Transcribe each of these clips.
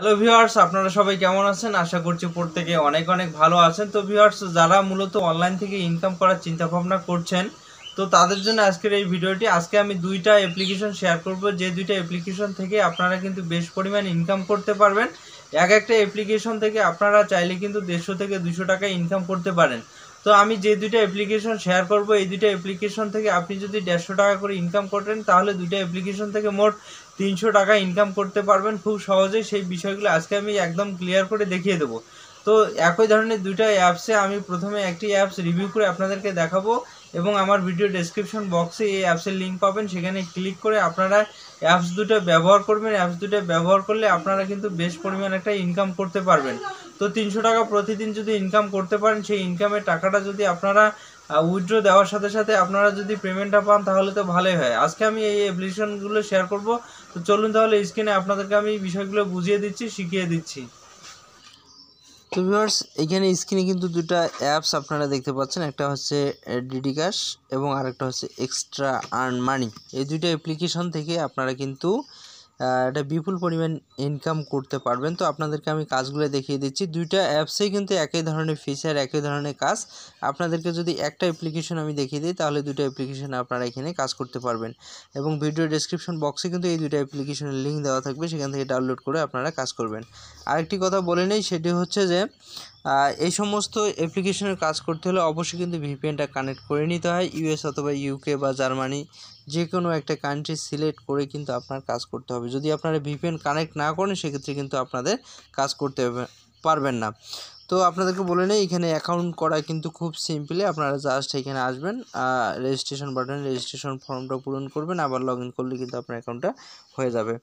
hello viewers আপনারা সবাই কেমন আছেন আশা করছি প্রত্যেকে অনেক অনেক ভালো আছেন তো ভিউয়ার্স যারা মূলত অনলাইন থেকে ইনকাম করার চিন্তা ভাবনা করছেন তো তাদের জন্য আজকের এই ভিডিওটি আজকে আমি দুইটা অ্যাপ্লিকেশন শেয়ার করব যে দুইটা অ্যাপ্লিকেশন থেকে আপনারা কিন্তু বেশ পরিমাণ ইনকাম করতে পারবেন এক একটা অ্যাপ্লিকেশন থেকে আপনারা চাইলে কিন্তু দেড়শো থেকে দুশো টাকা ইনকাম করতে পারেন তো আমি যে দুইটা অ্যাপ্লিকেশন শেয়ার করব এই দুইটা অ্যাপ্লিকেশন থেকে আপনি যদি দেড়শো টাকা করে ইনকাম করেন তাহলে দুইটা অ্যাপ্লিকেশন থেকে মোট তিনশো টাকা ইনকাম করতে পারবেন খুব সহজে সেই বিষয়গুলো আজকে আমি একদম ক্লিয়ার করে দেখিয়ে দেবো তো একই ধরনের দুইটা অ্যাপসে আমি প্রথমে একটি অ্যাপস রিভিউ করে আপনাদেরকে দেখাবো এবং আমার ভিডিও ডেসক্রিপশন বক্সে এই অ্যাপসের লিঙ্ক পাবেন সেখানে ক্লিক করে আপনারা অ্যাপস দুটো ব্যবহার করবেন অ্যাপস দুটো ব্যবহার করলে আপনারা কিন্তু বেশ পরিমাণ একটা ইনকাম করতে পারবেন তো তিনশো টাকা প্রতিদিন যদি ইনকাম করতে পারেন সেই ইনকামের টাকাটা যদি আপনারা উইথড্রো দেওয়ার সাথে সাথে আপনারা যদি পেমেন্টটা পান তাহলে তো ভালোই হয় আজকে আমি এই অ্যাপ্লিকেশনগুলো শেয়ার করব তো চলুন তাহলে স্ক্রিনে আপনাদেরকে আমি বিষয়গুলো বুঝিয়ে দিচ্ছি শিখিয়ে দিচ্ছি তো ভিউয়ার্স এখানে স্ক্রিনে কিন্তু দুটা অ্যাপস আপনারা দেখতে পাচ্ছেন একটা হচ্ছে ডিডি ক্যাশ এবং আরেকটা হচ্ছে এক্সট্রা আর্ন মানি এই দুইটা অ্যাপ্লিকেশন থেকে আপনারা কিন্তু একটা বিপুল পরিমাণ ইনকাম করতে পারবেন তো আপনাদেরকে আমি কাজগুলো দেখিয়ে দিচ্ছি দুইটা অ্যাপসেই কিন্তু একই ধরনের ফিচার একই ধরনের কাজ আপনাদেরকে যদি একটা অ্যাপ্লিকেশন আমি দেখিয়ে দিই তাহলে দুটো অ্যাপ্লিকেশন আপনারা এখানে কাজ করতে পারবেন এবং ভিডিও ডেসক্রিপশন বক্সে কিন্তু এই দুইটা অ্যাপ্লিকেশনের লিঙ্ক দেওয়া থাকবে সেখান থেকে ডাউনলোড করে আপনারা কাজ করবেন আরেকটি কথা বলে নেই সেটি হচ্ছে যে এই সমস্ত অ্যাপ্লিকেশনের কাজ করতে হলে অবশ্যই কিন্তু ভিপিএনটা কানেক্ট করে নিতে হয় ইউএস অথবা ইউকে বা জার্মানি যে কোনো একটা কান্ট্রি সিলেক্ট করে কিন্তু আপনার কাজ করতে হবে যদি আপনারা ভিপিএন কানেক্ট না করেন সেক্ষেত্রে কিন্তু আপনাদের কাজ করতে পারবেন না তো আপনাদেরকে বলে নেই এখানে অ্যাকাউন্ট করা কিন্তু খুব সিম্পলি আপনারা জাস্ট এখানে আসবেন রেজিস্ট্রেশন বাটনে রেজিস্ট্রেশন ফর্মটা পূরণ করবেন আবার লগ করলে কিন্তু আপনার অ্যাকাউন্টটা হয়ে যাবে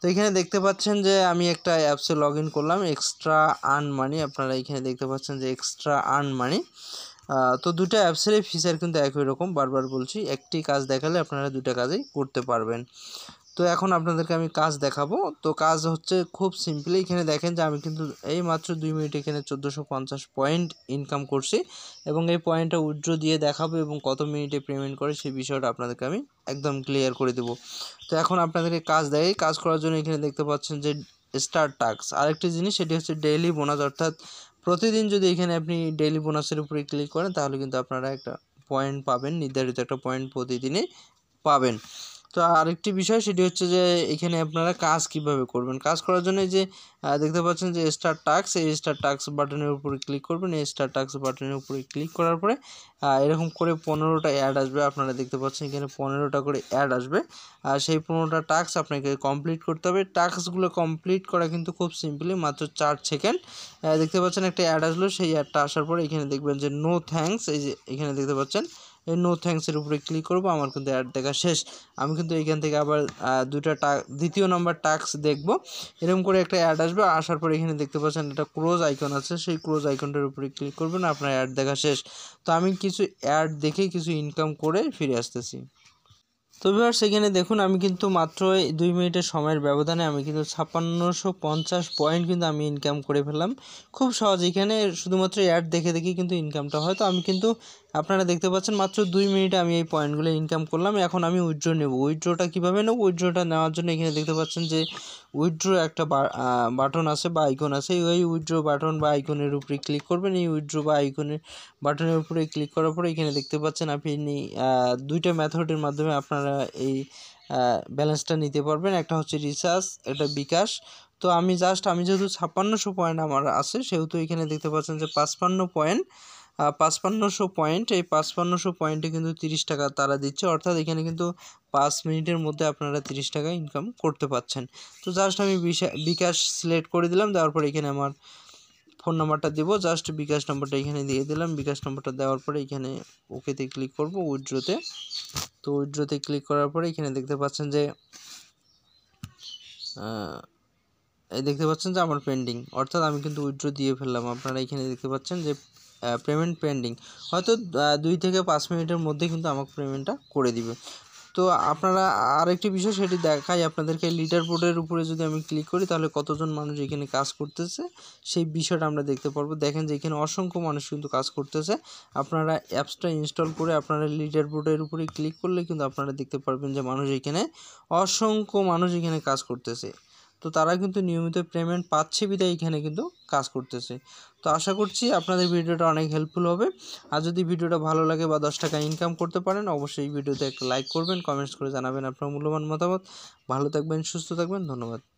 তো এখানে দেখতে পাচ্ছেন যে আমি একটা অ্যাপসে লগ করলাম এক্সট্রা আর্ন মানি আপনারা এখানে দেখতে পাচ্ছেন যে এক্সট্রা আর্ন মানি তো দুটো অ্যাপসের ফিচার কিন্তু একই রকম বারবার বলছি একটি কাজ দেখালে আপনারা দুটো কাজেই করতে পারবেন তো এখন আপনাদেরকে আমি কাজ দেখাবো তো কাজ হচ্ছে খুব সিম্পলি এখানে দেখেন যে আমি কিন্তু এই মাত্র দুই মিনিট এখানে চোদ্দোশো পঞ্চাশ পয়েন্ট ইনকাম করছি এবং এই পয়েন্টটা উজ্জ্ব দিয়ে দেখাবো এবং কত মিনিটে পেমেন্ট করে সেই বিষয়টা আপনাদেরকে আমি একদম ক্লিয়ার করে দেব তো এখন আপনাদেরকে কাজ দেয় কাজ করার জন্য এখানে দেখতে পাচ্ছেন যে স্টার টাক্স আরেকটি জিনিস সেটি হচ্ছে ডেইলি বোনাস অর্থাৎ প্রতিদিন যদি এখানে আপনি ডেইলি বোনাসের উপরে ক্লিক করেন তাহলে কিন্তু আপনারা একটা পয়েন্ট পাবেন নির্ধারিত একটা পয়েন্ট প্রতিদিনে পাবেন তো আরেকটি বিষয় সেটি হচ্ছে যে এখানে আপনারা কাজ কিভাবে করবেন কাজ করার জন্য যে দেখতে পাচ্ছেন যে স্টার টাক্স এই স্টার টাক্স বাটনের উপরে ক্লিক করবেন এই স্টার টাক্স বাটনের উপরে ক্লিক করার পরে এরকম করে পনেরোটা অ্যাড আসবে আপনারা দেখতে পাচ্ছেন এখানে পনেরোটা করে অ্যাড আসবে আর সেই পনেরোটা টাস্ক আপনাকে কমপ্লিট করতে হবে টাস্কগুলো কমপ্লিট করা কিন্তু খুব সিম্পলি মাত্র চার সেকেন্ড দেখতে পাচ্ছেন একটা অ্যাড আসলো সেই অ্যাডটা আসার পরে এখানে দেখবেন যে নো থ্যাঙ্কস এই যে এখানে দেখতে পাচ্ছেন এই নো থ্যাংকসের উপরে ক্লিক করবো আমার কিন্তু অ্যাড দেখা শেষ আমি কিন্তু এখান থেকে আবার দুইটা টাক দ্বিতীয় নম্বর টাস্ক দেখবো এরকম করে একটা অ্যাড আসবে আসার পর এখানে দেখতে পাচ্ছেন একটা ক্লোজ আইকন আছে সেই ক্লোজ আইকনটার উপরে ক্লিক করবেন আপনার অ্যাড দেখা শেষ তো আমি কিছু অ্যাড দেখে কিছু ইনকাম করে ফিরে আসতেছি তবে ভিউয়ার্স এখানে দেখুন আমি কিন্তু মাত্র দুই মিনিটের সময়ের ব্যবধানে আমি কিন্তু ছাপ্পান্নশো পঞ্চাশ পয়েন্ট কিন্তু আমি ইনকাম করে ফেললাম খুব সহজ এখানে শুধুমাত্র অ্যাড দেখে দেখে কিন্তু ইনকামটা হয় তো আমি কিন্তু আপনারা দেখতে পাচ্ছেন মাত্র দুই মিনিটে আমি এই পয়েন্টগুলো ইনকাম করলাম এখন আমি উইড্রো নেব উইড্রোটা কীভাবে নেব উইড্রোটা নেওয়ার জন্য এখানে দেখতে পাচ্ছেন যে উইড্রো একটা বাটন আছে বা আইকন আছে এই উইড্রো বাটন বা আইকনের উপরে ক্লিক করবেন এই উইড্রো বা আইকনের বাটনের উপরে ক্লিক করার পরে এখানে দেখতে পাচ্ছেন আপনি দুইটা মেথডের মাধ্যমে আপনারা এই ব্যালেন্সটা নিতে পারবেন একটা হচ্ছে রিচার্জ একটা বিকাশ তো আমি জাস্ট আমি যেহেতু ছাপ্পান্নশো পয়েন্ট আমার আছে সেহেতু এখানে দেখতে পাচ্ছেন যে পাঁচপান্ন পয়েন্ট পাঁচপান্নশো পয়েন্ট এই পাঁচপান্নশো পয়েন্টে কিন্তু তিরিশ টাকা তারা দিচ্ছে অর্থাৎ এখানে কিন্তু পাঁচ মিনিটের মধ্যে আপনারা তিরিশ টাকা ইনকাম করতে পাচ্ছেন তো জাস্ট আমি বিকাশ সিলেক্ট করে দিলাম দেওয়ার পর এখানে আমার ফোন নাম্বারটা দেবো জাস্ট বিকাশ নম্বরটা এখানে দিয়ে দিলাম বিকাশ নাম্বারটা দেওয়ার পরে এখানে ওকেতে ক্লিক করব উইড্রোতে তো উইড্রোতে ক্লিক করার পরে এখানে দেখতে পাচ্ছেন যে দেখতে পাচ্ছেন যে আমার পেন্ডিং অর্থাৎ আমি কিন্তু উইড্রো দিয়ে ফেললাম আপনারা এখানে দেখতে পাচ্ছেন যে পেমেন্ট পেন্ডিং হয়তো দুই থেকে পাঁচ মিনিটের মধ্যে কিন্তু আমাকে পেমেন্টটা করে দিবে তো আপনারা আরেকটি বিষয় সেটি দেখাই আপনাদেরকে লিডার বোর্ডের উপরে যদি আমি ক্লিক করি তাহলে কতজন মানুষ এখানে কাজ করতেছে সেই বিষয়টা আমরা দেখতে পারবো দেখেন যে এখানে অসংখ্য মানুষ কিন্তু কাজ করতেছে আপনারা অ্যাপসটা ইনস্টল করে আপনারা লিডার বোর্ডের উপরে ক্লিক করলে কিন্তু আপনারা দেখতে পারবেন যে মানুষ এখানে অসংখ্য মানুষ এখানে কাজ করতেছে তো তারা কিন্তু নিয়মিত পেমেন্ট পাচ্ছে বিদায় এখানে কিন্তু কাজ করতেছে তো আশা করছি আপনাদের ভিডিওটা অনেক হেল্পফুল হবে আর যদি ভিডিওটা ভালো লাগে বা দশ টাকা ইনকাম করতে পারেন অবশ্যই ভিডিওতে একটা লাইক করবেন কমেন্টস করে জানাবেন আপনার মূল্যবান মতামত ভালো থাকবেন সুস্থ থাকবেন ধন্যবাদ